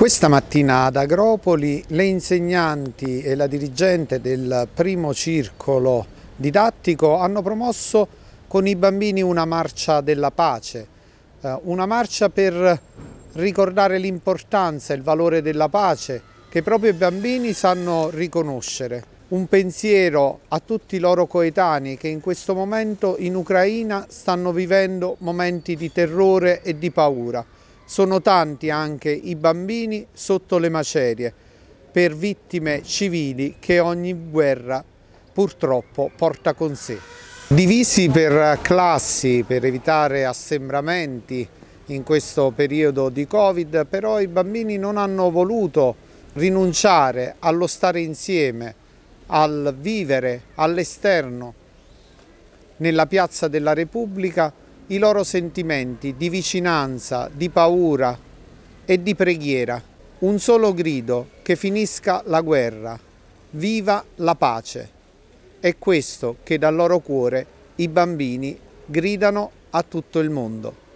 Questa mattina ad Agropoli le insegnanti e la dirigente del primo circolo didattico hanno promosso con i bambini una marcia della pace, eh, una marcia per ricordare l'importanza e il valore della pace che proprio i bambini sanno riconoscere. Un pensiero a tutti i loro coetanei che in questo momento in Ucraina stanno vivendo momenti di terrore e di paura. Sono tanti anche i bambini sotto le macerie per vittime civili che ogni guerra purtroppo porta con sé. Divisi per classi per evitare assembramenti in questo periodo di Covid, però i bambini non hanno voluto rinunciare allo stare insieme, al vivere all'esterno nella piazza della Repubblica i loro sentimenti di vicinanza, di paura e di preghiera. Un solo grido che finisca la guerra, viva la pace. È questo che dal loro cuore i bambini gridano a tutto il mondo.